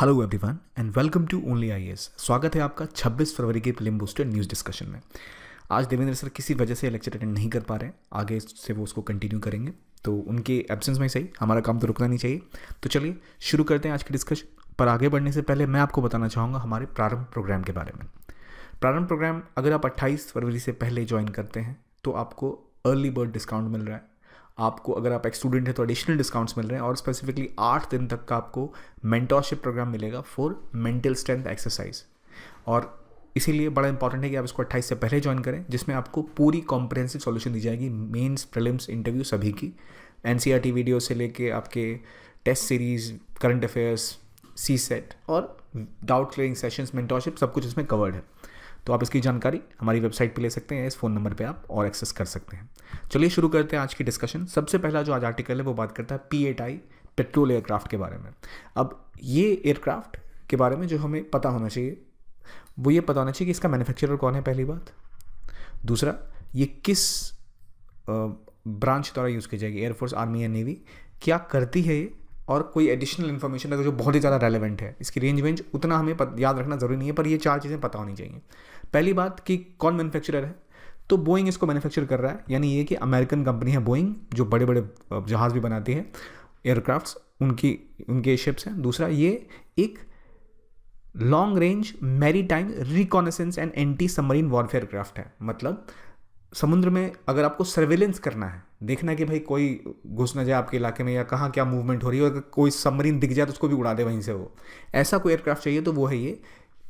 hello everyone and welcome to only I स्वागत है आपका 26 फरवरी के प्लिम बूस्टर न्यूज़ डिस्कशन में आज देवेंद्र सर किसी वजह से लेक्चर अटेंड नहीं कर पा रहे हैं आगे से वो उसको कंटिन्यू करेंगे तो उनके एब्सेंस में ही सही हमारा काम तो रुकना नहीं चाहिए तो चलिए शुरू करते हैं आज के डिस्कशन पर आगे बढ़ने से पहले मैं आपको बताना चाहूँगा हमारे प्रारंभ प्रोग्राम के बारे में प्रारंभ प्रोग्राम अगर आप अट्ठाईस फरवरी से पहले ज्वाइन करते हैं तो आपको अर्ली बर्ड डिस्काउंट मिल रहा है आपको अगर आप एक स्टूडेंट है तो एडिशनल डिस्काउंट्स मिल रहे हैं और स्पेसिफिकली आठ दिन तक का आपको मेंटोरशिप प्रोग्राम मिलेगा फॉर मेंटल स्ट्रेंथ एक्सरसाइज और इसीलिए बड़ा इंपॉर्टेंट है कि आप इसको अट्ठाईस से पहले ज्वाइन करें जिसमें आपको पूरी कॉम्प्रहेंसिव सॉल्यूशन दी जाएगी मेन्स प्रिलिम्स इंटरव्यू सभी की एन वीडियो e से लेके आपके test series current affairs CSAT और डाउट क्लियरिंग सेशंस मेंटोरशिप सब कुछ इसमें कवर्ड है तो आप इसकी जानकारी हमारी वेबसाइट पर ले सकते हैं इस फ़ोन नंबर पर आप और एक्सेस कर सकते हैं चलिए शुरू करते हैं आज की डिस्कशन सबसे पहला जो आज आर्टिकल है वो बात करता है P eight I patrol aircraft के बारे में अब ये एयरक्राफ्ट के बारे में जो हमें पता होना चाहिए वो ये पता होना चाहिए कि इसका मैन्युफैक्चरर कौन है पहली बात दूसरा ये किस ब्रांच द्वारा यूज़ की जाएगी एयरफोर्स आर्मी या नेवी क्या करती है ये और कोई एडिशनल इन्फॉर्मेशन अगर जो बहुत ही ज़्यादा रेलिवेंट है इसकी रेंज वेंज उतना हमें याद रखना ज़रूरी नहीं है पर ये चार चीज़ें पता होनी चाहिए पहली बात कि कौन मैन्युफैक्चरर है तो बोइंग इसको मैन्युफैक्चर कर रहा है यानी ये कि अमेरिकन कंपनी है बोइंग जो बड़े बड़े जहाज़ भी बनाती है एयरक्राफ्ट्स उनकी उनके शिप्स हैं दूसरा ये एक long range maritime reconnaissance and anti submarine warfare craft है मतलब समुद्र में अगर आपको सर्वेलेंस करना है देखना कि भाई कोई घुस ना जाए आपके इलाके में या कहाँ क्या मूवमेंट हो रही है अगर कोई सबमरीन दिख जाए तो उसको भी उड़ा दे वहीं से वो ऐसा कोई एयरक्राफ्ट चाहिए तो वो है ये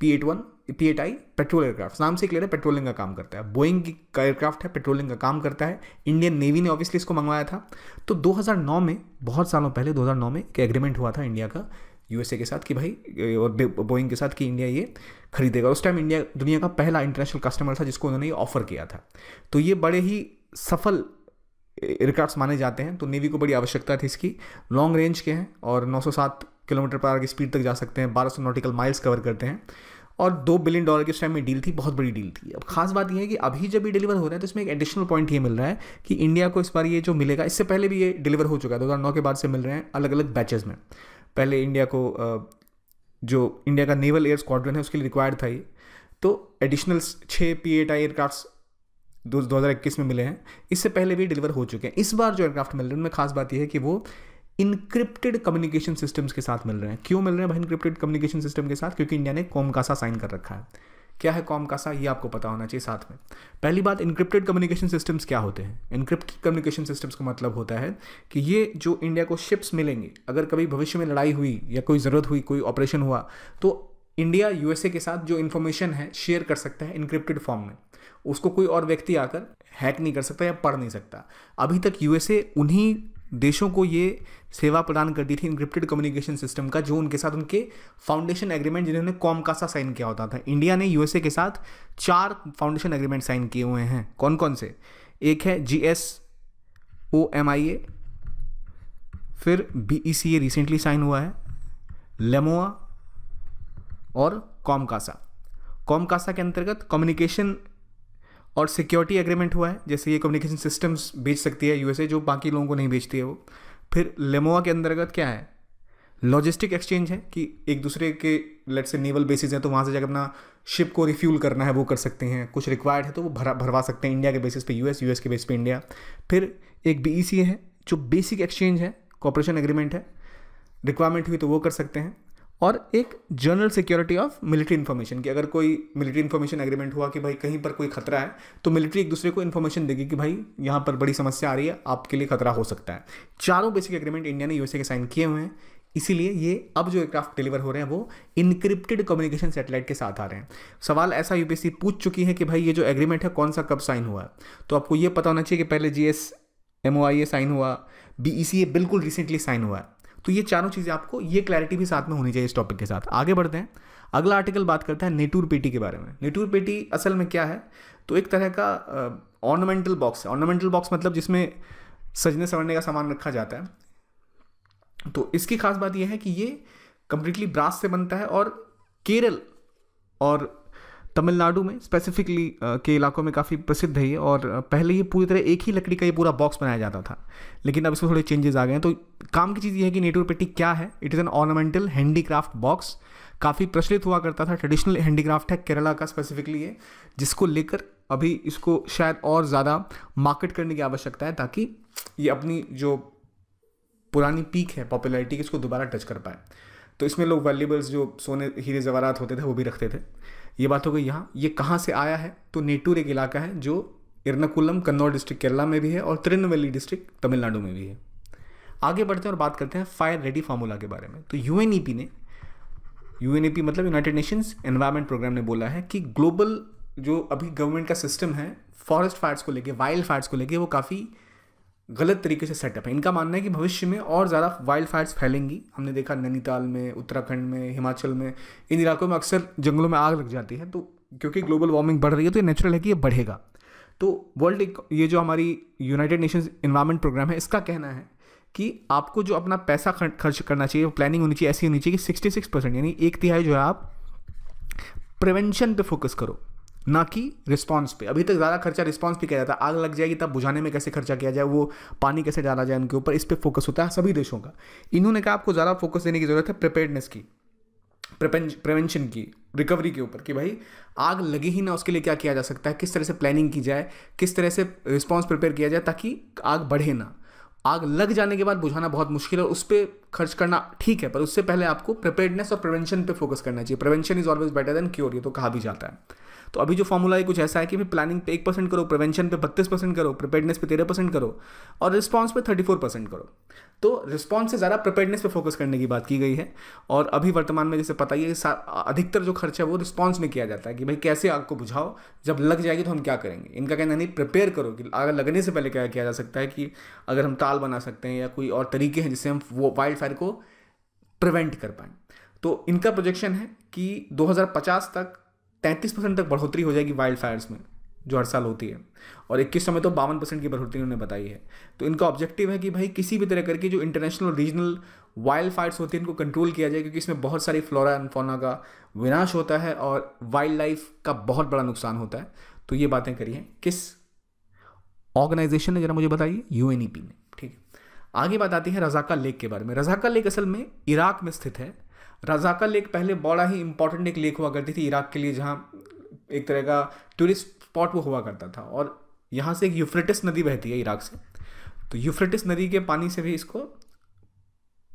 P eight one P eight I patrol aircraft नाम से क्लियर है पेट्रोलिंग का काम करता है बोइंग का एयरक्राफ्ट है पेट्रोलिंग का काम करता है इंडियन नेवी ने ऑब्वियसली इसको मंगवाया था तो 2009 में बहुत सालों पहले 2009 में एक एग्रीमेंट हुआ था इंडिया का यूएसए के साथ कि भाई और बोइंग के साथ कि इंडिया ये खरीदेगा उस टाइम इंडिया दुनिया का पहला इंटरनेशनल कस्टमर था जिसको उन्होंने ये ऑफर किया था तो ये बड़े ही सफल एयरक्राफ्ट माने जाते हैं तो नेवी को बड़ी आवश्यकता थी इसकी लॉन्ग रेंज के हैं और 907 किलोमीटर पर आर की स्पीड तक जा सकते हैं बारह नॉटिकल माइल्स कवर करते हैं और दो बिलियन डॉलर की उस टाइम में डील थी बहुत बड़ी डील थी अब खास बात यह है कि अभी जब ये डिलीवर हो रहा है तो इसमें एक एडिशनल पॉइंट ये मिल रहा है कि इंडिया को इस बार ये जो मिलेगा इससे पहले भी ये डिलीवर हो चुका है दो हज़ार नौ के बाद से मिल रहे हैं अलग अलग बैचेज में पहले इंडिया को जो इंडिया का नेवल एयर स्क्वाड्रन है उसके लिए रिक्वायर्ड था ये तो एडिशनल छः पी एट आई एयरक्राफ्ट दो हज़ार इक्कीस में मिले हैं इससे पहले भी डिलीवर हो चुके हैं इस बार जो एयरक्राफ्ट मिल रहे हैं उनमें खास बात यह है कि वो इनक्रिप्टेड कम्युनिकेशन सिस्टम्स के साथ मिल रहे हैं क्यों मिल रहे हैं भाई इनक्रिप्टेड कम्युनिकेशन सिस्टम के साथ क्योंकि इंडिया ने कॉमकासा साइन कर रखा है क्या है कॉम कासा ये आपको पता होना चाहिए साथ में पहली बात इनक्रिप्टेड कम्युनिकेशन सिस्टम्स क्या होते हैं इनक्रिप्टेड कम्युनिकेशन सिस्टम्स का मतलब होता है कि ये जो इंडिया को शिप्स मिलेंगे अगर कभी भविष्य में लड़ाई हुई या कोई ज़रूरत हुई कोई ऑपरेशन हुआ तो इंडिया यूएसए के साथ जो इन्फॉर्मेशन है शेयर कर सकता है इनक्रिप्टेड फॉर्म में उसको कोई और व्यक्ति आकर हैक नहीं कर सकता या पढ़ नहीं सकता अभी तक यूएसए उन्हीं देशों को ये सेवा प्रदान करती थी इनक्रिप्टेड कम्युनिकेशन सिस्टम का जो उनके साथ उनके फाउंडेशन एग्रीमेंट जिन्होंने कॉम का सा साइन किया होता था इंडिया ने यूएसए के साथ चार फाउंडेशन एग्रीमेंट साइन किए हुए हैं कौन कौन से एक है G S O M I A फिर B E C A recently sign हुआ है लेमोआ और कॉमकासा कॉमकासा के अंतर्गत कम्युनिकेशन और सिक्योरिटी एग्रीमेंट हुआ है जैसे ये कम्युनिकेशन सिस्टम्स बेच सकती है यूएसए जो बाकी लोगों को नहीं बेचती है वो फिर लेमोआ के अंतर्गत क्या है लॉजिस्टिक एक्सचेंज है कि एक दूसरे के लेट से नेवल बेसिस हैं तो वहाँ से जाकर अपना शिप को रिफ्यूल करना है वो कर सकते हैं कुछ रिक्वायर्ड है तो वो भरा भरवा सकते हैं इंडिया के बेसिस पे यूएस यूएस के बेस पे इंडिया फिर एक बी e है जो बेसिक एक्सचेंज है कॉपरेशन एग्रीमेंट है रिक्वायरमेंट हुई तो वो कर सकते हैं और एक general security of military information कि अगर कोई मिलिट्री इन्फॉर्मेशन एग्रीमेंट हुआ कि भाई कहीं पर कोई खतरा है तो मिलिट्री एक दूसरे को इन्फॉर्मेशन देगी कि भाई यहाँ पर बड़ी समस्या आ रही है आपके लिए खतरा हो सकता है चारों बेसिक एग्रीमेंट इंडिया ने यूएसए के साइन किए हुए हैं इसीलिए ये अब जो एयरक्राफ्ट डिलीवर हो रहे हैं वो इनक्रिप्टेड कम्युनिकेशन सेटेलाइट के साथ आ रहे हैं सवाल ऐसा यूपीएससी पूछ चुकी है कि भाई ये जो एग्रीमेंट है कौन सा कब साइन हुआ है तो आपको ये पता होना चाहिए कि पहले G S M O I A sign हुआ बी ई सी ए बिल्कुल रिसेंटली साइन हुआ है तो ये चारों चीज़ें आपको ये क्लैरिटी भी साथ में होनी चाहिए इस टॉपिक के साथ आगे बढ़ते हैं अगला आर्टिकल बात करता है नेटूर पेटी के बारे में नेटूर पेटी असल में क्या है तो एक तरह का ऑर्नामेंटल बॉक्स है ऑर्नामेंटल बॉक्स मतलब जिसमें सजने संवरने का सामान रखा जाता है तो इसकी खास बात यह है कि ये कंप्लीटली ब्रास से बनता है और केरल और तमिलनाडु में स्पेसिफिकली के इलाकों में काफ़ी प्रसिद्ध है ये और पहले ये पूरी तरह एक ही लकड़ी का ये पूरा बॉक्स बनाया जाता था लेकिन अब इसमें थोड़े चेंजेस आ गए हैं तो काम की चीज़ ये है कि नेटवर पेटी क्या है it is an ornamental handicraft box काफ़ी प्रचलित हुआ करता था ट्रेडिशनल हैंडीक्राफ्ट है केरला का स्पेसिफिकली ये जिसको लेकर अभी इसको शायद और ज़्यादा मार्केट करने की आवश्यकता है ताकि ये अपनी जो पुरानी पीक है पॉपुलैरिटी की इसको दोबारा टच कर पाए तो इसमें लोग वैल्यूबल्स जो सोने हीरे जवारात होते थे वो भी रखते थे ये बात हो गई यहाँ ये कहाँ से आया है तो नेटूर एक इलाका है जो इरनाकुलम कन्नौर डिस्ट्रिक्ट केरला में भी है और तिरुनवेली डिस्ट्रिक्ट तमिलनाडु में भी है आगे बढ़ते हैं और बात करते हैं फायर रेडी फार्मूला के बारे में तो यू e ने यू e मतलब यूनाइटेड नेशंस एनवायरमेंट प्रोग्राम ने बोला है कि ग्लोबल जो अभी गवर्नमेंट का सिस्टम है फॉरेस्ट फायर्स को लेके वाइल्ड फायर्स को लेके वो काफ़ी गलत तरीके से सेटअप है इनका मानना है कि भविष्य में और ज़्यादा वाइल्ड फायर्स फैलेंगी हमने देखा नैनीताल में उत्तराखंड में हिमाचल में इन इलाकों में अक्सर जंगलों में आग लग जाती है तो क्योंकि ग्लोबल वार्मिंग बढ़ रही है तो ये नेचुरल है कि ये बढ़ेगा तो वर्ल्ड ये जो हमारी यूनाइटेड नेशंस इन्वायरमेंट प्रोग्राम है इसका कहना है कि आपको जो अपना पैसा खर्च करना चाहिए प्लानिंग होनी चाहिए ऐसी होनी चाहिए कि सिक्सटी सिक्स परसेंट यानी एक तिहाई जो है आप प्रिवेंशन पे फोकस करो ना कि रिस्पॉन्स पे अभी तक ज़्यादा खर्चा रिस्पॉन्स पे किया जाता है आग लग जाएगी तब बुझाने में कैसे खर्चा किया जाए वो पानी कैसे डाला जाए उनके ऊपर इस पर फोकस होता है सभी देशों का इन्होंने कहा आपको ज़्यादा फोकस देने की ज़रूरत है प्रिपेयरनेस की प्रिवेंशन की रिकवरी के ऊपर कि भाई आग लगे ही ना उसके लिए क्या किया जा सकता है किस तरह से प्लानिंग की जाए किस तरह से रिस्पॉन्स प्रिपेयर किया जाए ताकि आग बढ़े ना आग लग जाने के बाद बुझाना बहुत मुश्किल है उस पर खर्च करना ठीक है पर उससे पहले आपको प्रिपेयरनेस और प्रिवेंशन पे फोकस करना चाहिए prevention is always better than cure ये तो कहा भी जाता है तो अभी जो फॉर्मूला है कुछ ऐसा है कि भाई प्लानिंग पे एक परसेंट करो प्रिवेंशन पे बत्तीस परसेंट करो प्रिपेडनेस पे तेरह परसेंट करो और रिस्पॉन्स पे थर्टी फोर परसेंट करो तो रिस्पॉन्स से ज़्यादा प्रिपेडनेस पे फोकस करने की बात की गई है और अभी वर्तमान में जैसे पता ही है अधिकतर जो खर्चा है वो रिस्पॉन्स में किया जाता है कि भाई कैसे आग को बुझाओ जब लग जाएगी तो हम क्या करेंगे इनका कहना नहीं प्रिपेयर करो कि आग लगने से पहले क्या किया जा सकता है कि अगर हम ताल बना सकते हैं या कोई और तरीके हैं जिससे हम वो वाइल्ड फायर को प्रिवेंट कर पाएँ तो इनका प्रोजेक्शन है कि 2050 तक तैंतीस परसेंट तक बढ़ोतरी हो जाएगी वाइल्ड फायर्स में जो हर साल होती है और इक्कीस में तो बावन परसेंट की बढ़ोतरी उन्होंने बताई है तो इनका ऑब्जेक्टिव है कि भाई किसी भी तरह करके जो इंटरनेशनल रीजनल वाइल्ड फायर्स होती हैं इनको कंट्रोल किया जाए क्योंकि इसमें बहुत सारी फ्लोरा एंड फोना का विनाश होता है और वाइल्ड लाइफ का बहुत बड़ा नुकसान होता है तो ये बातें करी हैं किस ऑर्गेनाइजेशन ने जरा मुझे बताइए यू ने ठीक है आगे बात आती है रजाका लेक के बारे में रजाका लेक असल में इराक में स्थित है रजाका लेक पहले बड़ा ही इंपॉर्टेंट एक लेक हुआ करती थी इराक के लिए जहाँ एक तरह का टूरिस्ट स्पॉट वो हुआ करता था और यहाँ से एक यूफ्रेटिस नदी बहती है इराक से तो यूफ्रेटिस नदी के पानी से भी इसको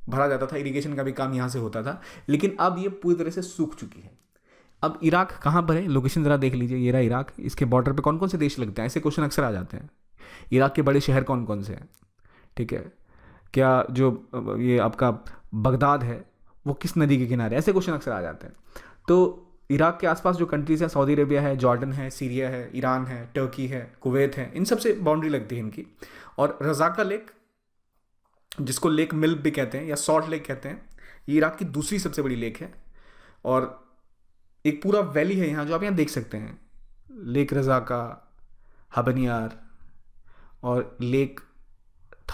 भरा जाता था इरिगेशन का भी काम यहाँ से होता था लेकिन अब ये पूरी तरह से सूख चुकी है अब इराक कहाँ पर है लोकेशन ज़रा देख लीजिए ये रहा इराक इसके बॉर्डर पे कौन कौन से देश लगते हैं ऐसे क्वेश्चन अक्सर आ जाते हैं इराक के बड़े शहर कौन कौन से हैं ठीक है क्या जो ये आपका बगदाद है वो किस नदी के किनारे ऐसे क्वेश्चन अक्सर आ जाते हैं तो इराक के आसपास जो कंट्रीज़ हैं सऊदी अरेबिया है जॉर्डन है सीरिया है ईरान है टर्की है कुवैत है इन सबसे बाउंड्री लगती है इनकी और रजाका लेक जिसको लेक मिल्क भी कहते हैं या सॉल्ट लेक कहते हैं ये इराक की दूसरी सबसे बड़ी लेक है और एक पूरा वैली है यहाँ जो आप यहाँ देख सकते हैं लेक रजाका हबनियार और लेक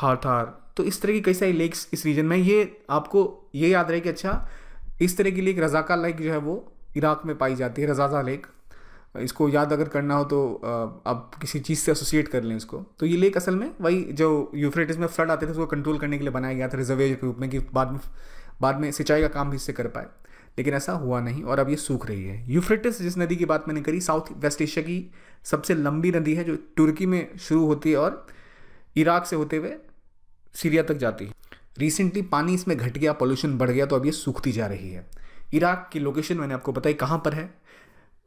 थार थार तो इस तरह की कई सारी लेक्स इस रीजन में ये आपको ये याद रहे कि अच्छा इस तरह की लेक रजाका लेक जो है वो इराक में पाई जाती है रजाजा लेक इसको याद अगर करना हो तो आप किसी चीज़ से एसोसिएट कर लें इसको तो ये लेक असल में वही जो यूफ्रेटिस में फ्लड आते थे उसको कंट्रोल करने के लिए बनाया गया था रिजर्वेज के रूप में कि बाद में बाद में सिंचाई का काम भी इससे कर पाए लेकिन ऐसा हुआ नहीं और अब ये सूख रही है यूफ्रेटिस जिस नदी की बात मैंने करी साउथ वेस्ट एशिया की सबसे लंबी नदी है जो तुर्की में शुरू होती है और इराक से होते हुए सीरिया तक जाती है रिसेंटली पानी इसमें घट गया पोल्यूशन बढ़ गया तो अब ये सूखती जा रही है इराक की लोकेशन मैंने आपको बताई कहाँ पर है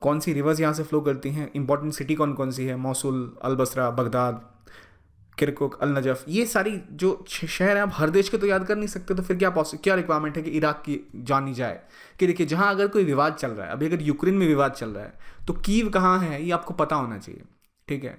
कौन सी रिवर्स यहाँ से फ्लो करती हैं इंपॉर्टेंट सिटी कौन कौन सी है Mosul Al Basra Baghdad Kirkuk Al Najaf ये सारी जो शहर हैं आप हर देश के तो याद कर नहीं सकते तो फिर क्या पॉसि क्या रिक्वायरमेंट है कि इराक की जानी जाए कि देखिए जहाँ अगर कोई विवाद चल रहा है अभी अगर यूक्रेन में विवाद चल रहा है तो कीव कहाँ है ये आपको पता होना चाहिए ठीक है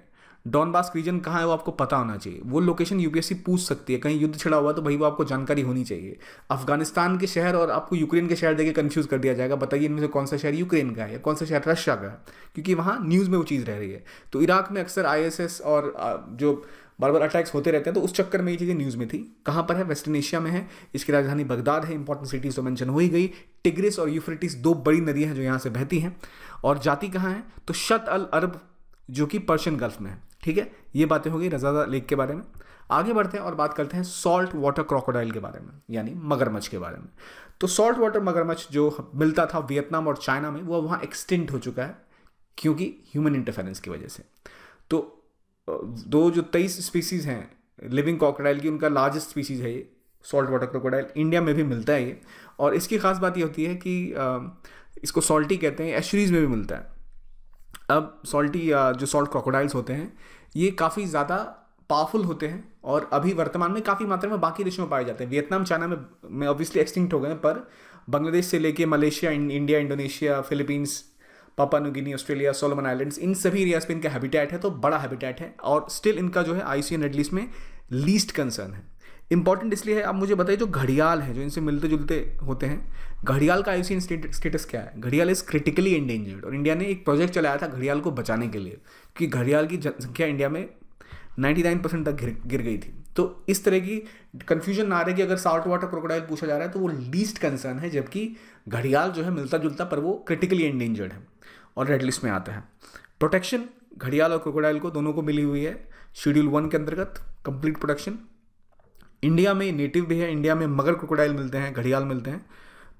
डॉनबास्क रीजन कहाँ है वो आपको पता होना चाहिए वो लोकेशन यूपीएससी पूछ सकती है कहीं युद्ध छिड़ा हुआ तो भाई वो आपको जानकारी होनी चाहिए अफगानिस्तान के शहर और आपको यूक्रेन के शहर देके कन्फ्यूज कर दिया जाएगा बताइए इनमें से कौन सा शहर यूक्रेन का है या कौन सा शहर रशिया का है क्योंकि वहाँ न्यूज़ में वो चीज़ रह रही है तो इराक में अक्सर आई और जो बार बार अटैक्स होते रहते हैं तो उस चक्कर में ये चीज़ें न्यूज़ में थी कहाँ पर है वेस्टर्न एशिया में है इसकी राजधानी बगदाद है इंपॉर्टेंट सिटीज़ तो मैंशन हो ही गई टिग्रिस और यूफ्रिटिस दो बड़ी नदियाँ हैं जो यहाँ से बहती हैं और जाति कहाँ है तो शत अल अरब जो कि पर्शियन गल्फ में है ठीक है ये बातें होगी रजादा लेक के बारे में आगे बढ़ते हैं और बात करते हैं सॉल्ट वाटर क्रोकोडाइल के बारे में यानी मगरमच्छ के बारे में तो सॉल्ट वाटर मगरमच्छ जो मिलता था वियतनाम और चाइना में वो वहाँ एक्सटिंक्ट हो चुका है क्योंकि ह्यूमन इंटरफेरेंस की वजह से तो दो जो तेईस स्पीसीज़ हैं लिविंग क्रोकोडाइल की उनका लार्जेस्ट स्पीसीज़ है ये सॉल्ट वाटर क्रोकोडाइल इंडिया में भी मिलता है ये और इसकी ख़ास बात ये होती है कि इसको सॉल्टी कहते हैं एशरीज़ में भी मिलता है अब सॉल्टी uh, जो सॉल्ट क्रोकोडाइल्स होते हैं ये काफ़ी ज़्यादा पावरफुल होते हैं और अभी वर्तमान में काफ़ी मात्रा में बाकी देशों में पाए जाते हैं वियतनाम चाइना में में ऑब्वियसली एक्सटिंक्ट हो गए पर बांग्लादेश से लेके Malaysia India Indonesia Philippines Papua New Guinea Australia Solomon Islands इन सभी एरियाज पे इनका हैबिटेट है तो बड़ा हैबिटेट है और स्टिल इनका जो है आई सी एन लिस्ट में लीस्ट कंसर्न है इंपॉर्टेंट इसलिए है आप मुझे बताइए जो घड़ियाल हैं जो इनसे मिलते जुलते होते हैं घड़ियाल का आयुषीन स्टेटस क्या है घड़ियाल इज़ क्रिटिकली एंडेंजर्ड और इंडिया ने एक प्रोजेक्ट चलाया था घड़ियाल को बचाने के लिए क्योंकि घड़ियाल की जनसंख्या इंडिया में 99 परसेंट तक गिर गिर गई थी तो इस तरह की कन्फ्यूजन ना रहे कि अगर साल्ट वाटर क्रोकोडाइल पूछा जा रहा है तो वो लीस्ट कंसर्न है जबकि घड़ियाल जो है मिलता जुलता पर वो क्रिटिकली एंडेंजर्ड है और रेड लिस्ट में आता है प्रोटेक्शन घड़ियाल और क्रोकोडाइल को दोनों को मिली हुई है शेड्यूल वन के अंतर्गत कंप्लीट प्रोटेक्शन इंडिया में नेटिव भी है इंडिया में मगर क्रोकोडाइल मिलते हैं घड़ियाल मिलते हैं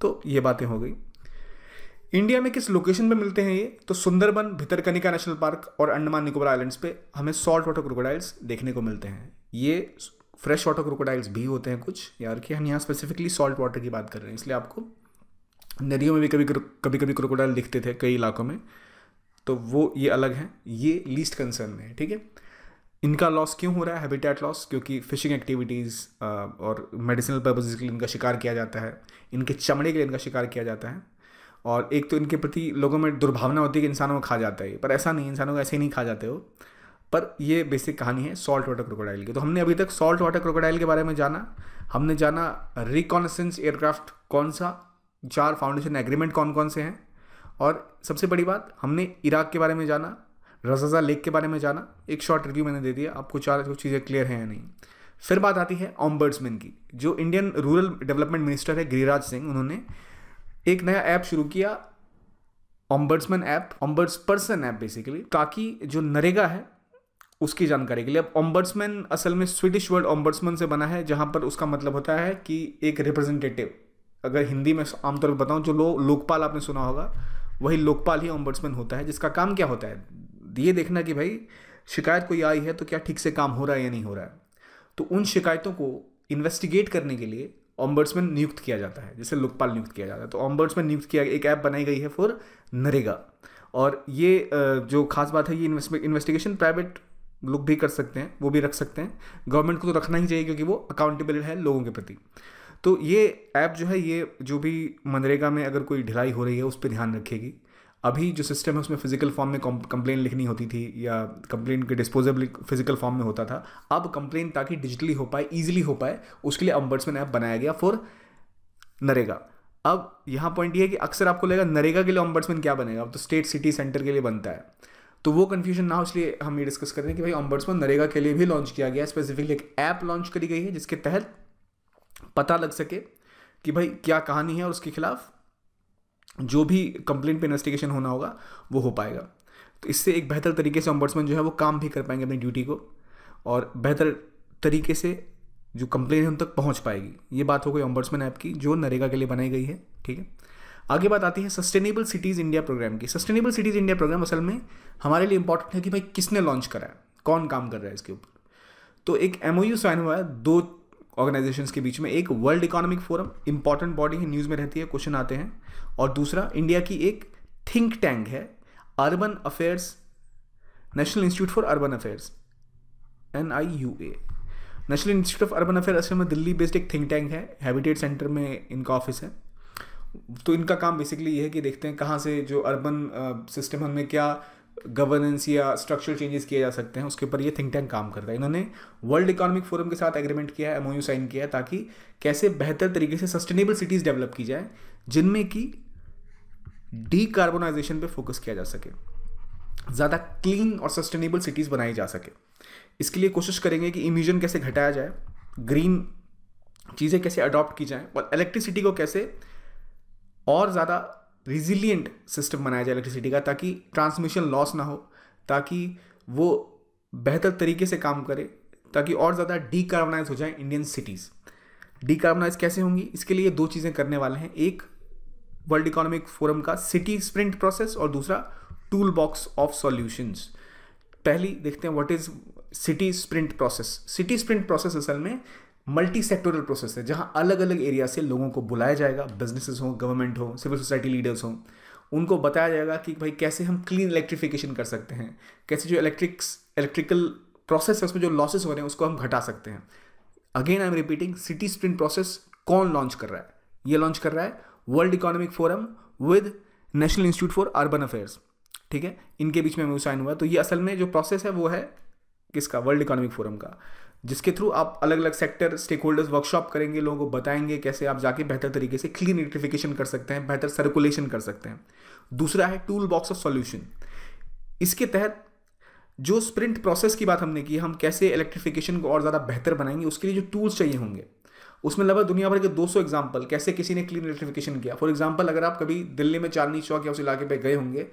तो ये बातें हो गई इंडिया में किस लोकेशन पे मिलते हैं ये तो सुंदरबन भितरकनिका नेशनल पार्क और अंडमान निकोबार आइलैंड्स पे हमें सॉल्ट वाटर क्रोकोडाइल्स देखने को मिलते हैं ये फ्रेश वाटर क्रोकोडाइल्स भी होते हैं कुछ यार कि हम यहाँ स्पेसिफिकली सॉल्ट वाटर की बात कर रहे हैं इसलिए आपको नदियों में भी कभी कभी कभी क्रोकोडाइल दिखते थे कई इलाकों में तो वो ये अलग हैं ये लीस्ट कंसर्न में है ठीक है इनका लॉस क्यों हो रहा है हैबिटेट लॉस क्योंकि फिशिंग एक्टिविटीज़ uh, और मेडिसिनल पर्पजेज़ के लिए इनका शिकार किया जाता है इनके चमड़े के लिए इनका शिकार किया जाता है और एक तो इनके प्रति लोगों में दुर्भावना होती है कि इंसानों को खा जाता है पर ऐसा नहीं इंसानों को ऐसे ही नहीं खा जाते हो पर ये बेसिक कहानी है सॉल्ट वाटर क्रोकोडाइल की तो हमने अभी तक सॉल्ट वाटर क्रोकोडाइल के बारे में जाना हमने जाना रिकॉनसेंस एयरक्राफ्ट कौन सा चार फाउंडेशन एग्रीमेंट कौन कौन से हैं और सबसे बड़ी बात हमने इराक के बारे में जाना रजाजा लेक के बारे में जाना एक शॉर्ट रिव्यू मैंने दे दिया आपको चार कुछ चीज़ें क्लियर हैं या नहीं फिर बात आती है ऑम्बर्ड्समैन की जो इंडियन रूरल डेवलपमेंट मिनिस्टर है गिरिराज सिंह उन्होंने एक नया ऐप शुरू किया ombudsman app ombuds person app basically ताकि जो नरेगा है उसकी जानकारी के लिए अब ऑम्बर्ड्समैन असल में स्वीडिश वर्ड ऑम्बर्ड्समैन से बना है जहाँ पर उसका मतलब होता है कि एक रिप्रेजेंटेटिव अगर हिंदी में आमतौर पर बताऊँ जो लो, लोकपाल आपने सुना होगा वही लोकपाल ही ऑम्बर्ड्समैन होता है जिसका काम क्या होता है ये देखना कि भाई शिकायत कोई आई है तो क्या ठीक से काम हो रहा है या नहीं हो रहा है तो उन शिकायतों को इन्वेस्टिगेट करने के लिए ऑम्बर्ड्समैन नियुक्त किया जाता है जैसे लोकपाल नियुक्त किया जाता है तो ऑम्बर्ड्समैन नियुक्त किया एक ऐप बनाई गई है फॉर नरेगा और ये जो खास बात है ये इन्वेस्टिगेशन प्राइवेट लोग भी कर सकते हैं वो भी रख सकते हैं गवर्नमेंट को तो रखना ही चाहिए क्योंकि वो अकाउंटेबल है लोगों के प्रति तो ये ऐप जो है ये जो भी मनरेगा में अगर कोई ढिलाई हो रही है उस पर ध्यान रखेगी अभी जो सिस्टम है उसमें फ़िजिकल फॉर्म में कंप्लेन लिखनी होती थी या कंप्लेन के डिस्पोजेबल फिजिकल फॉर्म में होता था अब कंप्लेन ताकि डिजिटली हो पाए ईजिली हो पाए उसके लिए अम्बर्ट्समैन ऐप बनाया गया फॉर नरेगा अब यहाँ पॉइंट ये है कि अक्सर आपको लगेगा नरेगा के लिए अम्बर्ट्समैन क्या बनेगा अब तो स्टेट सिटी सेंटर के लिए बनता है तो वो कन्फ्यूजन ना हो इसलिए हम ये डिस्कस कर रहे हैं कि भाई अम्बर्ट्समैन नरेगा के लिए भी लॉन्च किया गया स्पेसिफिकली एक ऐप लॉन्च करी गई है जिसके तहत पता लग सके कि भाई क्या कहानी है और उसके खिलाफ जो भी कंप्लेंट पे इन्वेस्टिगेशन होना होगा वो हो पाएगा तो इससे एक बेहतर तरीके से ऑम्बर्समैन जो है वो काम भी कर पाएंगे अपनी ड्यूटी को और बेहतर तरीके से जो कंप्लेन उन तक पहुंच पाएगी ये बात हो गई ऑम्बर्समैन ऐप की जो नरेगा के लिए बनाई गई है ठीक है आगे बात आती है सस्टेनेबल सिटीज़ इंडिया प्रोग्राम की सस्टेनेबल सिटीज़ इंडिया प्रोग्राम असल में हमारे लिए इंपॉर्टेंट है कि भाई किसने लॉन्च करा है कौन काम कर रहा है इसके ऊपर तो एक एमओयू साइन हुआ है दो ऑर्गेनाइजेशन के बीच में एक World Economic Forum important body है न्यूज़ में रहती है क्वेश्चन आते हैं और दूसरा इंडिया की एक थिंक टैंक है urban affairs National Institute for Urban Affairs N I U A National Institute of Urban affair असल में दिल्ली बेस्ड एक थिंक टैंक है हैबिटेट सेंटर में इनका ऑफिस है तो इनका काम बेसिकली ये है कि देखते हैं कहाँ से जो अर्बन सिस्टम हमें क्या गवर्नेंस या स्ट्रक्चरल चेंजेस किए जा सकते हैं उसके ऊपर ये थिंक टैंक काम करता है इन्होंने वर्ल्ड इकोनॉमिक फोरम के साथ एग्रीमेंट किया है एमओयू साइन किया है ताकि कैसे बेहतर तरीके से सस्टेनेबल सिटीज़ डेवलप की जाए जिनमें कि डी कार्बोनाइजेशन पर फोकस किया जा सके ज़्यादा क्लीन और सस्टेनेबल सिटीज़ बनाई जा सके इसके लिए कोशिश करेंगे कि इम्यूजन कैसे घटाया जाए ग्रीन चीज़ें कैसे अडॉप्ट की जाएँ और इलेक्ट्रिसिटी को कैसे और ज़्यादा रिजिलियंट सिस्टम बनाया जाए इलेक्ट्रिसिटी का ताकि ट्रांसमिशन लॉस ना हो ताकि वो बेहतर तरीके से काम करे ताकि और ज़्यादा डीकार्बनाइज हो जाए इंडियन सिटीज़ डीकार्बनाइज कैसे होंगी इसके लिए दो चीज़ें करने वाले हैं एक वर्ल्ड इकोनॉमिक फोरम का सिटी स्प्रिंट प्रोसेस और दूसरा टूल बॉक्स ऑफ सॉल्यूशंस पहली देखते हैं what is city sprint process city sprint process असल में मल्टी सेक्टोरल प्रोसेस है जहाँ अलग अलग एरिया से लोगों को बुलाया जाएगा बिजनेसेस हों गवर्नमेंट हो सिविल सोसाइटी लीडर्स हों उनको बताया जाएगा कि भाई कैसे हम क्लीन इलेक्ट्रिफिकेशन कर सकते हैं कैसे जो इलेक्ट्रिक्स इलेक्ट्रिकल प्रोसेस है उसमें जो लॉसेस हो रहे हैं उसको हम घटा सकते हैं again I am repeating city sprint process कौन लॉन्च कर रहा है ये लॉन्च कर रहा है World Economic Forum with National Institute for Urban Affairs ठीक है इनके बीच में साइन हुआ तो ये असल में जो प्रोसेस है वो है किसका वर्ल्ड इकोनॉमिक फोरम का जिसके थ्रू आप अलग अलग सेक्टर स्टेक होल्डर्स वर्कशॉप करेंगे लोगों को बताएंगे कैसे आप जाके बेहतर तरीके से क्लीन इलेक्ट्रिफिकेशन कर सकते हैं बेहतर सर्कुलेशन कर सकते हैं दूसरा है टूल बॉक्स ऑफ सॉल्यूशन इसके तहत जो स्प्रिंट प्रोसेस की बात हमने की हम कैसे इलेक्ट्रिफिकेशन को और ज़्यादा बेहतर बनाएंगे उसके लिए जो टूल्स चाहिए होंगे उसमें लगभग दुनिया भर के 200 एग्जाम्पल कैसे किसी ने क्लीन इलेक्ट्रिफिकेशन किया फॉर एग्जाम्पल अगर आप कभी दिल्ली में चांदनी चौक या उस इलाके पर गए होंगे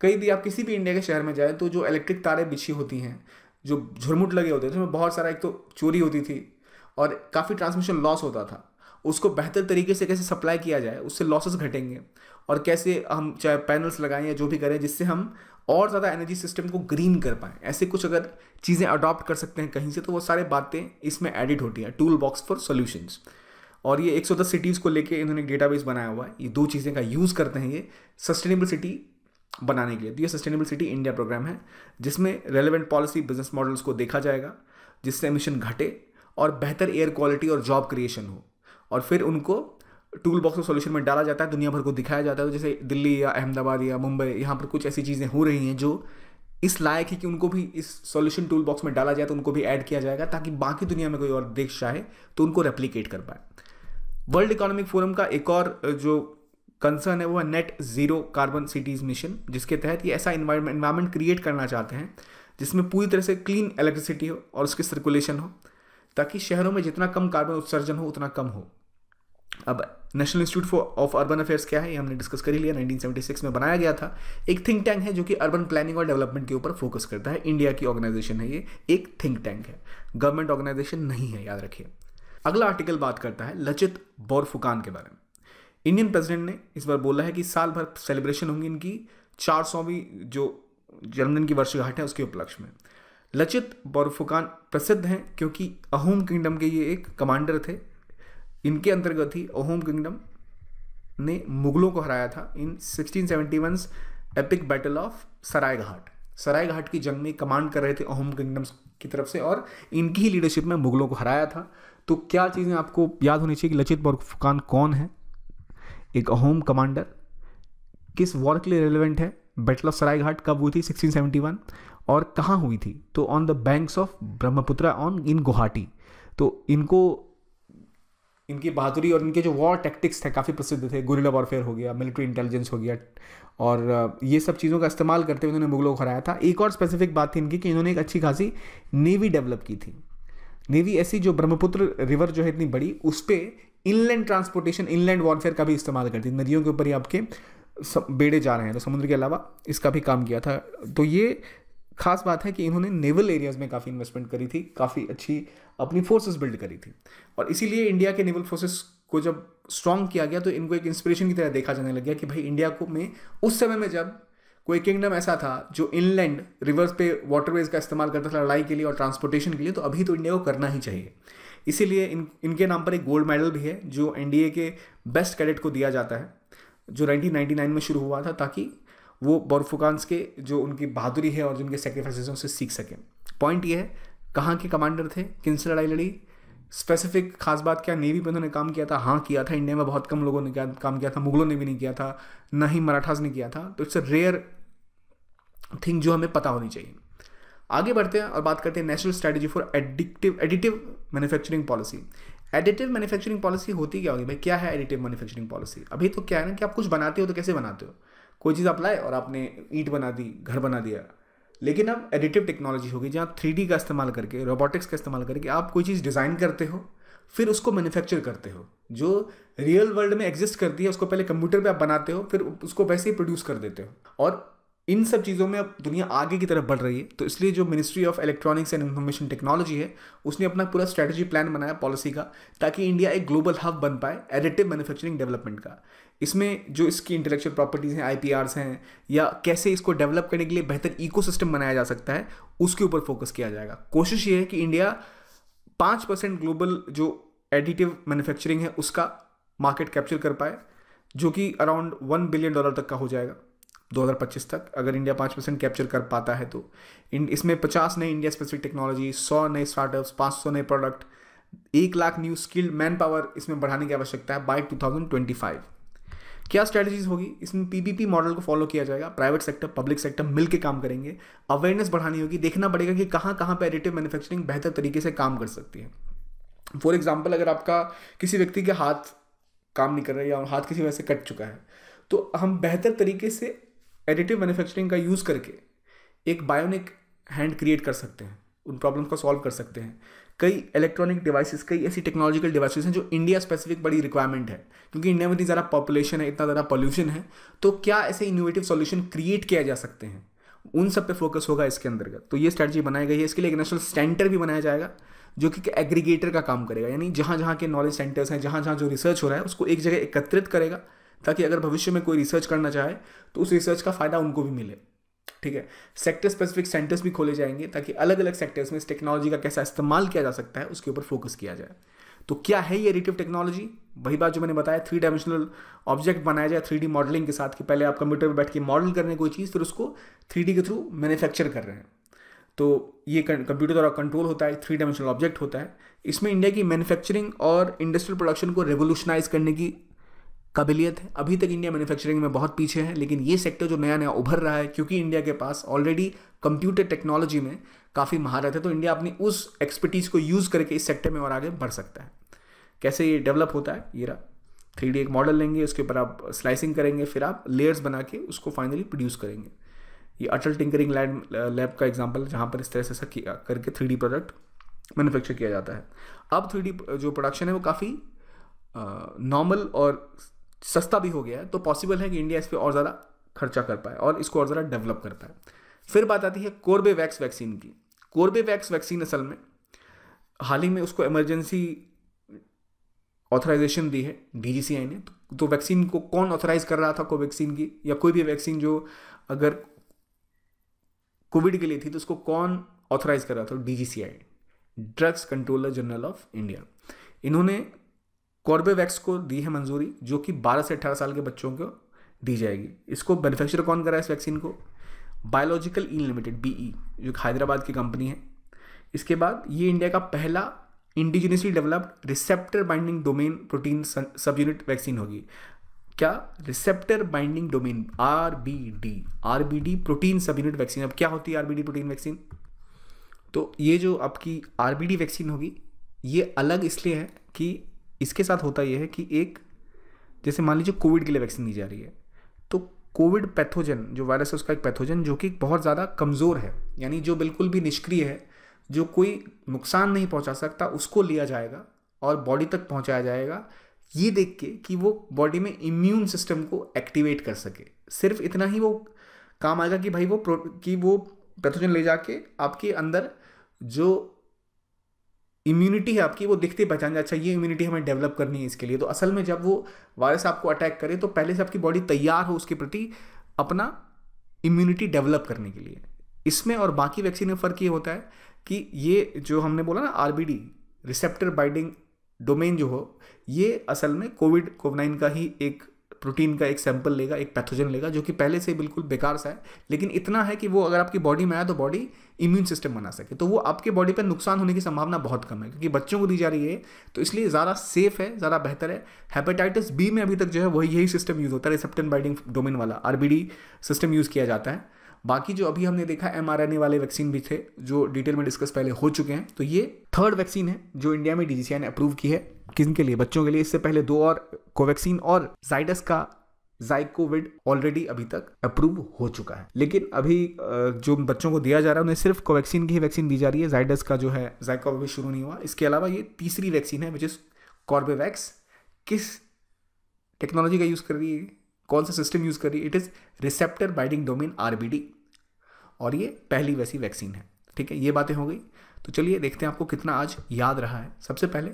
कहीं भी आप किसी भी इंडिया के शहर में जाएँ तो जो इलेक्ट्रिक तारें बिछी होती हैं जो झुरमुट लगे होते थे उसमें बहुत सारा एक तो चोरी होती थी और काफ़ी ट्रांसमिशन लॉस होता था उसको बेहतर तरीके से कैसे सप्लाई किया जाए उससे लॉसेस घटेंगे और कैसे हम चाहे पैनल्स लगाएं या जो भी करें जिससे हम और ज़्यादा एनर्जी सिस्टम को ग्रीन कर पाएँ ऐसे कुछ अगर चीज़ें अडॉप्ट कर सकते हैं कहीं से तो वो सारे बातें इसमें एडिट होती हैं टूल बॉक्स फॉर सोल्यूशंस और ये 110 सिटीज़ को लेके इन्होंने डेटाबेस बनाया हुआ है ये दो चीज़ें का यूज़ करते हैं ये सस्टेनेबल सिटी बनाने के लिए तो ये सस्टेनेबल सिटी इंडिया प्रोग्राम है जिसमें रेलिवेंट पॉलिसी बिजनेस मॉडल्स को देखा जाएगा जिससे एमिशन घटे और बेहतर एयर क्वालिटी और जॉब क्रिएशन हो और फिर उनको टूल बॉक्स सोल्यूशन में डाला जाता है दुनिया भर को दिखाया जाता है तो जैसे दिल्ली या अहमदाबाद या मुंबई यहाँ पर कुछ ऐसी चीज़ें हो रही हैं जो इस लायक है कि उनको भी इस सॉल्यूशन टूल बॉक्स में डाला जाए तो उनको भी ऐड किया जाएगा ताकि बाकी दुनिया में कोई और देश चाहे तो उनको रेप्लीकेट कर पाए वर्ल्ड इकोनॉमिक फोरम का एक और जो कंसर्न है वो है net zero carbon cities mission जिसके तहत ये ऐसा इन्वायरमेंट क्रिएट करना चाहते हैं जिसमें पूरी तरह से क्लीन इलेक्ट्रिसिटी हो और उसकी सर्कुलेशन हो ताकि शहरों में जितना कम कार्बन उत्सर्जन हो उतना कम हो अब National Institute for of Urban Affairs क्या है ये हमने डिस्कस कर ही लिया 1976 में बनाया गया था एक थिंक टैंक है जो कि अर्बन प्लानिंग और डेवलपमेंट के ऊपर फोकस करता है इंडिया की ऑर्गेनाइजेशन है ये एक थिंक टैंक है गवर्नमेंट ऑर्गेनाइजेशन नहीं है याद रखिए अगला आर्टिकल बात करता है लचित बोरफुकान के बारे में इंडियन प्रेसिडेंट ने इस बार बोला है कि साल भर सेलिब्रेशन होंगी इनकी चार सौवीं जो जन्मदिन की वर्षगांठ है उसके उपलक्ष्य में लचित बोरफुकान प्रसिद्ध हैं क्योंकि अहोम किंगडम के ये एक कमांडर थे इनके अंतर्गत ही अहोम किंगडम ने मुगलों को हराया था in sixteen epic battle of Saraighat Saraighat की जंग में कमांड कर रहे थे अहोम किंगडम्स की तरफ से और इनकी ही लीडरशिप में मुगलों को हराया था तो क्या चीज़ें आपको याद होनी चाहिए कि लचित बोरफुकान कौन है एक अहोम कमांडर किस वॉर के लिए रेलिवेंट है बैटल ऑफ सरायघाट कब हुई थी 1671 और कहाँ हुई थी तो on the banks of Brahmaputra on in Guwahati तो इनको इनकी बहादुरी और इनके जो वॉर टैक्टिक्स थे काफ़ी प्रसिद्ध थे गुरिला वॉरफेयर हो गया मिलिट्री इंटेलिजेंस हो गया और ये सब चीज़ों का इस्तेमाल करते हुए इन्होंने मुगलों को हराया था एक और स्पेसिफिक बात थी इनकी कि इन्होंने एक अच्छी खासी नेवी डेवलप की थी नेवी ऐसी जो ब्रह्मपुत्र रिवर जो है इतनी बड़ी उस पर इनलैंड ट्रांसपोर्टेशन इनलैंड वॉरफेयर का भी इस्तेमाल करती थी नदियों के ऊपर ही आपके बेड़े जा रहे हैं तो समुद्र के अलावा इसका भी काम किया था तो ये खास बात है कि इन्होंने नेवल एरियाज में काफ़ी इन्वेस्टमेंट करी थी काफ़ी अच्छी अपनी फोर्सेस बिल्ड करी थी और इसीलिए इंडिया के नेवल फोर्सेस को जब स्ट्रॉन्ग किया गया तो इनको एक इंस्पिरेशन की तरह देखा जाने लग गया कि भाई इंडिया को में उस समय में जब कोई किंगडम ऐसा था जो इनलैंड रिवर्स पे वाटरवेज का इस्तेमाल करता था लड़ाई के लिए और ट्रांसपोर्टेशन के लिए तो अभी तो इंडिया को करना ही चाहिए इसीलिए इन इनके नाम पर एक गोल्ड मेडल भी है जो एन के बेस्ट कैडेट को दिया जाता है जो नाइनटीन में शुरू हुआ था ताकि वो बोरफुकानस के जो उनकी बहादुरी है और जो उनके सेक्रीफाइसेस से सीख सकें पॉइंट ये है कहाँ के कमांडर थे किन से लड़ाई लड़ी स्पेसिफिक खास बात क्या नेवी पर उन्होंने काम किया था हाँ किया था इंडिया में बहुत कम लोगों ने क्या काम किया था मुगलों ने भी नहीं किया था ना ही मराठास ने किया था तो इट्स अ रेयर थिंग जो हमें पता होनी चाहिए आगे बढ़ते हैं और बात करते हैं national strategy for addictive additive manufacturing policy additive manufacturing policy होती क्या होगी भाई क्या है एडिटिव मैन्युफैक्चरिंग पॉलिसी अभी तो क्या है ना कि आप कुछ बनाते हो तो कैसे बनाते हो कोई चीज़ लाए और आपने ईट बना दी घर बना दिया लेकिन अब एडिटिव टेक्नोलॉजी होगी जहाँ थ्री का इस्तेमाल करके रोबोटिक्स का इस्तेमाल करके आप कोई चीज़ डिज़ाइन करते हो फिर उसको मैन्युफैक्चर करते हो जो रियल वर्ल्ड में एग्जिस्ट करती है उसको पहले कंप्यूटर पे आप बनाते हो फिर उसको वैसे ही प्रोड्यूस कर देते हो और इन सब चीज़ों में अब दुनिया आगे की तरफ बढ़ रही है तो इसलिए जो ministry of electronics and information technology है उसने अपना पूरा स्ट्रैटेजी प्लान बनाया पॉलिसी का ताकि इंडिया एक ग्लोबल हब बन पाए एडिटिव मैन्युफैक्चरिंग डेवलपमेंट का इसमें जो इसकी इंटेलेक्चुअल प्रॉपर्टीज़ हैं आई हैं या कैसे इसको डेवलप करने के लिए बेहतर इको बनाया जा सकता है उसके ऊपर फोकस किया जाएगा कोशिश ये है कि इंडिया पाँच परसेंट ग्लोबल जो एडिटिव मैन्युफैक्चरिंग है उसका मार्केट कैप्चर कर पाए जो कि अराउंड वन बिलियन डॉलर तक का हो जाएगा 2025 तक अगर इंडिया पाँच परसेंट कैप्चर कर पाता है तो इसमें पचास नए इंडिया स्पेसिफिक टेक्नोलॉजी सौ नए स्टार्टअप्स पाँच सौ नए प्रोडक्ट एक lakh new skilled man power इसमें बढ़ाने की आवश्यकता है बाई 2025 क्या स्ट्रैटेजीज होगी इसमें पीपीपी मॉडल को फॉलो किया जाएगा प्राइवेट सेक्टर पब्लिक सेक्टर मिलकर काम करेंगे अवेयरनेस बढ़ानी होगी देखना पड़ेगा कि कहाँ कहाँ पर एडिटिव मैन्युफैक्चरिंग बेहतर तरीके से काम कर सकती है फॉर एग्जाम्पल अगर आपका किसी व्यक्ति के हाथ काम नहीं कर रहा है या हाथ किसी वजह से कट चुका है तो हम बेहतर तरीके से एडिटिव मैन्युफैक्चरिंग का यूज़ करके एक बायोनिक हैंड क्रिएट कर सकते हैं उन प्रॉब्लम को सॉल्व कर सकते हैं कई इलेक्ट्रॉनिक डिवाइसेस कई ऐसी टेक्नोलॉजिकल डिवाइसेस हैं जो इंडिया स्पेसिफिक बड़ी रिक्वायरमेंट है क्योंकि इंडिया में इतनी ज़्यादा पॉपुलेशन है इतना ज़्यादा पॉल्यूशन है तो क्या ऐसे इनोवेटिव सॉल्यूशन क्रिएट किया जा सकते हैं उन सब पे फोकस होगा इसके अंतर्गत तो ये स्ट्रैटेजी बनाई गई है इसके लिए एक नेशनल सेंटर भी बनाया जाएगा जो कि एग्रीगेटर का काम करेगा यानी जहाँ जहाँ के नॉलेज सेंटर्स हैं जहाँ जहाँ जो रिसर्च हो रहा है उसको एक जगह एकत्रित करेगा ताकि अगर भविष्य में कोई रिसर्च करना चाहे तो उस रिसर्च का फ़ायदा उनको भी मिले ठीक है सेक्टर स्पेसिफिक सेंटर्स भी खोले जाएंगे ताकि अलग अलग सेक्टर्स में इस टेक्नोलॉजी का कैसा इस्तेमाल किया जा सकता है उसके ऊपर फोकस किया जाए तो क्या है ये एडिटिव टेक्नोलॉजी वही बात जो मैंने बताया थ्री डायमेंशनल ऑब्जेक्ट बनाया जाए थ्री मॉडलिंग के साथ कि पहले आप कंप्यूटर पर बैठ के मॉडल करने कोई चीज़ फिर उसको थ्री के थ्रू मैन्युफैक्चर कर रहे हैं तो ये कंप्यूटर द्वारा कंट्रोल होता है थ्री डायमेंशनल ऑब्जेक्ट होता है इसमें इंडिया की मैन्युफैक्चरिंग और इंडस्ट्रियल प्रोडक्शन को रेवोल्यूशनाइज करने की काबिलियत है अभी तक इंडिया मैन्युफैक्चरिंग में बहुत पीछे है लेकिन ये सेक्टर जो नया नया उभर रहा है क्योंकि इंडिया के पास ऑलरेडी कंप्यूटर टेक्नोलॉजी में काफ़ी महारत है तो इंडिया अपनी उस एक्सपर्टीज़ को यूज़ करके इस सेक्टर में और आगे बढ़ सकता है कैसे ये डेवलप होता है ये रहा थ्री एक मॉडल लेंगे उसके ऊपर आप स्लाइसिंग करेंगे फिर आप लेयर्स बना के उसको फाइनली प्रोड्यूस करेंगे ये अटल टिंकरिंग लैंड लैब का एग्जाम्पल जहाँ पर इस तरह से ऐसा करके थ्री प्रोडक्ट मैनुफैक्चर किया जाता है अब थ्री जो प्रोडक्शन है वो काफ़ी नॉर्मल और सस्ता भी हो गया है तो पॉसिबल है कि इंडिया इस पर और ज़्यादा खर्चा कर पाए और इसको और ज़्यादा डेवलप कर पाए फिर बात आती है कोर्बेवैक्स वैक्सीन की कोर्बेवैक्स वैक्सीन असल में हाल ही में उसको इमरजेंसी ऑथराइजेशन दी है डीजीसीआई ने तो वैक्सीन तो को कौन ऑथराइज कर रहा था कोवैक्सीन की या कोई भी वैक्सीन जो अगर कोविड के लिए थी तो उसको कौन ऑथराइज कर रहा था DGCI drugs controller general of India इन्होंने कॉर्बेवैक्स को दी है मंजूरी जो कि 12 से 18 साल के बच्चों को दी जाएगी इसको मैनुफैक्चर कौन करा है इस वैक्सीन को बायोलॉजिकल इन लिमिटेड बी जो हैदराबाद की कंपनी है इसके बाद ये इंडिया का पहला indigenously developed receptor binding domain protein sub unit vaccine होगी क्या receptor binding domain R B D R B D protein sub unit vaccine अब क्या होती है R B D protein vaccine तो ये जो आपकी आर बी डी वैक्सीन होगी ये अलग इसलिए है कि इसके साथ होता यह है कि एक जैसे मान लीजिए कोविड के लिए वैक्सीन दी जा रही है तो कोविड पैथोजन जो वायरस है उसका एक पैथोजन जो कि बहुत ज़्यादा कमज़ोर है यानी जो बिल्कुल भी निष्क्रिय है जो कोई नुकसान नहीं पहुंचा सकता उसको लिया जाएगा और बॉडी तक पहुंचाया जाएगा ये देख के कि वो बॉडी में इम्यून सिस्टम को एक्टिवेट कर सके सिर्फ इतना ही वो काम आएगा कि भाई वो कि वो पैथोजन ले जाके आपके अंदर जो इम्यूनिटी है आपकी वो दिखती पहचान जाए अच्छा ये इम्यूनिटी हमें डेवलप करनी है इसके लिए तो असल में जब वो वायरस आपको अटैक करे तो पहले से आपकी बॉडी तैयार हो उसके प्रति अपना इम्यूनिटी डेवलप करने के लिए इसमें और बाकी वैक्सीन में फ़र्क ये होता है कि ये जो हमने बोला ना आर रिसेप्टर बाइडिंग डोमेन जो हो ये असल में कोविड कोविड नाइन का ही एक प्रोटीन का एक सैंपल लेगा एक पैथोजन लेगा जो कि पहले से बिल्कुल बेकार सा है लेकिन इतना है कि वो अगर आपकी बॉडी में आया तो बॉडी इम्यून सिस्टम बना सके तो वो आपके बॉडी पर नुकसान होने की संभावना बहुत कम है क्योंकि बच्चों को दी जा रही है तो इसलिए ज़्यादा सेफ है ज़्यादा बेहतर है हेपेटाइटिस बी में अभी तक जो है वही यही सिस्टम यूज़ होता है रिसेप्टन बाइडिंग डोमेन वाला आर सिस्टम यूज़ किया जाता है बाकी जो अभी हमने देखा एम वाले वैक्सीन भी थे जो डिटेल में डिस्कस पहले हो चुके हैं तो ये थर्ड वैक्सीन है जो इंडिया में डीजीसीआई ने अप्रूव की है किन के लिए बच्चों के लिए इससे पहले दो और कोवैक्सीन और जाइडस का जाइकोविड ऑलरेडी अभी तक अप्रूव हो चुका है लेकिन अभी जो बच्चों को दिया जा रहा है उन्हें सिर्फ कोवैक्सीन की ही वैक्सीन दी जा रही है जाइडस का जो है जाइको अभी शुरू नहीं हुआ इसके अलावा ये तीसरी वैक्सीन है विच इज़ कॉर्बेवैक्स किस टेक्नोलॉजी का यूज़ कर रही है कौन सा सिस्टम यूज़ कर रही है it is receptor binding domain R और ये पहली वैसी वैक्सीन है ठीक है ये बातें हो गई तो चलिए देखते हैं आपको कितना आज याद रहा है सबसे पहले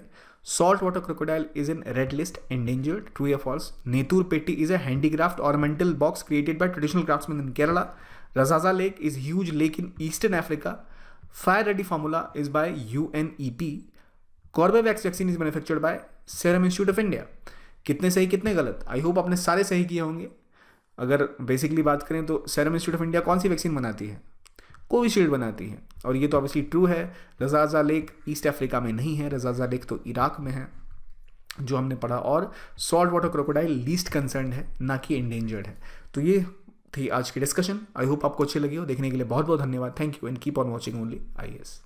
salt water crocodile is in red list endangered true या false Nettoor petti is a handicraft mental box created by traditional craftsman in Kerala Razazza lake is huge lake in eastern Africa fire ready formula is by U N E P Corbevax vaccine is manufactured by Serum Institute of India कितने सही कितने गलत I hope आपने सारे सही किए होंगे अगर बेसिकली बात करें तो सैरम इंस्टीट्यूट ऑफ इंडिया कौन सी वैक्सीन बनाती है कोविशील्ड बनाती है और ये तो ऑब्वियसली ट्रू है रजाजा लेक ईस्ट अफ्रीका में नहीं है रजाजा लेक तो इराक में है जो हमने पढ़ा और salt water crocodile least concern है ना कि इंडेंजर्ड है तो ये थी आज की डिस्कशन आई होप आपको अच्छी लगी हो देखने के लिए बहुत बहुत धन्यवाद thank you and keep on watching only I S